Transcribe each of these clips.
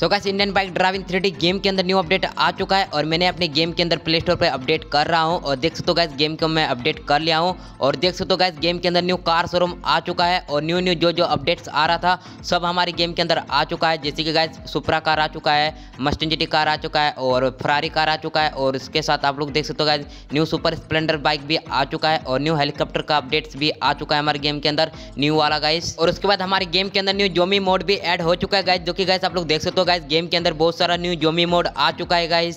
सो guys Indian bike driving three game के अंदर new update आ चुका है और मैंने अपने गेम के अंदर प्ले स्टोर पर अपडेट कर रहा हूँ और देख सकते हो इस गेम को मैं अपडेट कर लिया हूँ और देख सकते हो इस गेम के अंदर न्यू कार शोरूम आ चुका है और न्यू न्यू जो जो अपडेट्स आ रहा था सब हमारे गेम के अंदर आ चुका है जैसे कि गाइस सुपरा कार आ चुका है मस्टनजिटी कार आ चुका है और फरारी कार आ चुका है और इसके साथ आप लोग देख सकते हो guys new super Splendor bike भी आ चुका है और न्यू हेलीकॉप्टर का अपडेट्स भी आ चुका है हमारे गेम के अंदर न्यू वाला गाइस और उसके बाद हमारे गेम के अंदर न्यू जोमी मोड भी एड हो चुका है गाइस जो कि गाइस आप लोग देख सकते हो गाइस गेम के अंदर बहुत सारा न्यू जोमी मोड आ चुका है गाइस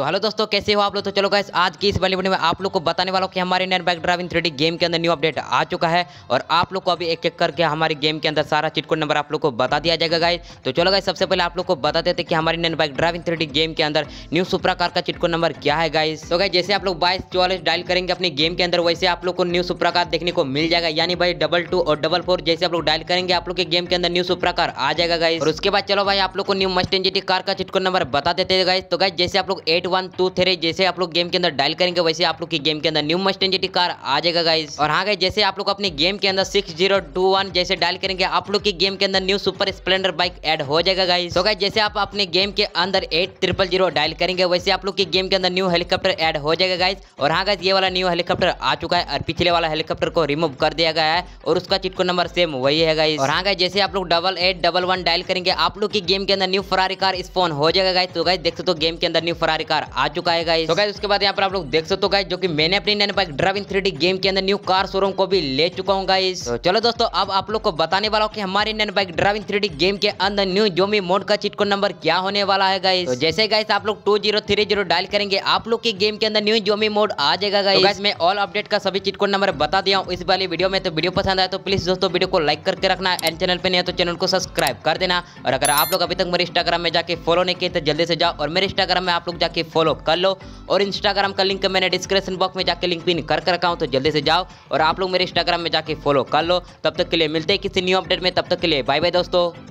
सो हेलो दोस्तों कैसे हो आप लोग तो चलो गाइस आज की इस वाली वीडियो में आप लोग को बताने वाला हूँ कि हमारे नैन बैक ड्राइविंग थ्री गेम के अंदर न्यू अपडेट आ चुका है और आप लोग को अभी एक एक करके हमारे गेम के अंदर सारा चिटकोड नंबर आप लोग को बता दिया जाएगा गाइस तो चलो गाइस सबसे पहले आप लोग को बता देते कि हमारे नैन बैक ड्राइविंग थ्री गेम के अंदर न्यू सुप्राकार का चिटकोड नंबर क्या है गाइस तो गाइस जैसे आप लोग बाईस चौवालीस डायल करेंगे अपने गेम के अंदर वैसे आप लोग को न्यू सुप्राकार देखने को मिल जाएगा यानी भाई डबल टू और डबल फोर जैसे आप लोग डायल करेंगे आप लोग के गेम के अंदर न्यू सुप्राकार आ जाएगा गाइस और उसके बाद चलो भाई आप लोग को न्यू मस्ट एनजीटी कार का चिटकोड नंबर बता देते गाइस तो गाइस जैसे आप लोग एट वन टू थ्री जैसे आप लोग गेम के अंदर डायल करेंगे वैसे आप लोग की गेम के अंदर न्यू मस्टेंजिटी कार आ जाएगा गाइज और हाँ गाइज जैसे आप लोग अपने गेम के अंदर सिक्स जीरो टू वन जैसे डायल करेंगे आप लोग की गेम के अंदर new super Splendor bike add हो जाएगा गाइज तो गाइज जैसे आप अपने गेम के अंदर एट ट्रिपल जीरो डायल करेंगे वैसे आप लोग की गेम के अंदर न्यू हेलीकॉप्टर एड हो जाएगा गाइज और हाँ गाइज ये वाला न्यू हेलीकॉप्टर आ चुका है और पिछले वाला हेलीकॉप्टर को रिमूव कर दिया गया है और उसका चिटको नंबर सेम वही है गाइज और हाँ गाइज जैसे आप लोग double eight double one dial करेंगे आप लोग की गेम के अंदर न्यू फरारी कार स्पोन हो जाएगा गाइज तो गाइज देख सकते हो गेम के अंदर न्यू फरारी कार आ चुका है गाइस तो गाइस उसके बाद यहाँ पर आप लोग देख सकते हो गाइस जो कि मैंने अपनी नैन बाइक ड्राइविंग थ्री गेम के अंदर न्यू कार शोरूम को भी ले चुका हूँ गाइस तो चलो दोस्तों अब आप लोग को बताने वाला हूँ कि हमारी नैन बाइक ड्राइविंग थ्री गेम के अंदर न्यू जोमी मोड का चिटको नंबर क्या होने वाला है गाइस तो जैसे गाइस आप लोग two zero three zero dial करेंगे आप लोग की गेम के अंदर न्यू जोमी मोड आ जाएगा गाइस तो गाइस मैं ऑल अपडेट का सभी चिटको नंबर बता दिया हूँ इस वाली वीडियो में तो वीडियो पसंद आया तो प्लीज दोस्तों वीडियो को लाइक करके रखना एंड चैनल पर नहीं तो चैनल को सब्सक्राइब कर देना और अगर आप लोग अभी तक मेरे इंस्टाग्राम में जाके फॉलो नहीं किए तो जल्दी से जाओ और मेरे इंस्टाग्राम में आप लोग जाके जाके फॉलो कर लो और इंस्टाग्राम का लिंक मैंने डिस्क्रिप्शन बॉक्स में जाके लिंक पिन कर रखा हूँ तो जल्दी से जाओ और आप लोग मेरे इंस्टाग्राम में जाके फॉलो कर लो तब तक के लिए मिलते हैं किसी न्यू अपडेट में तब तक के लिए बाय बाय दोस्तों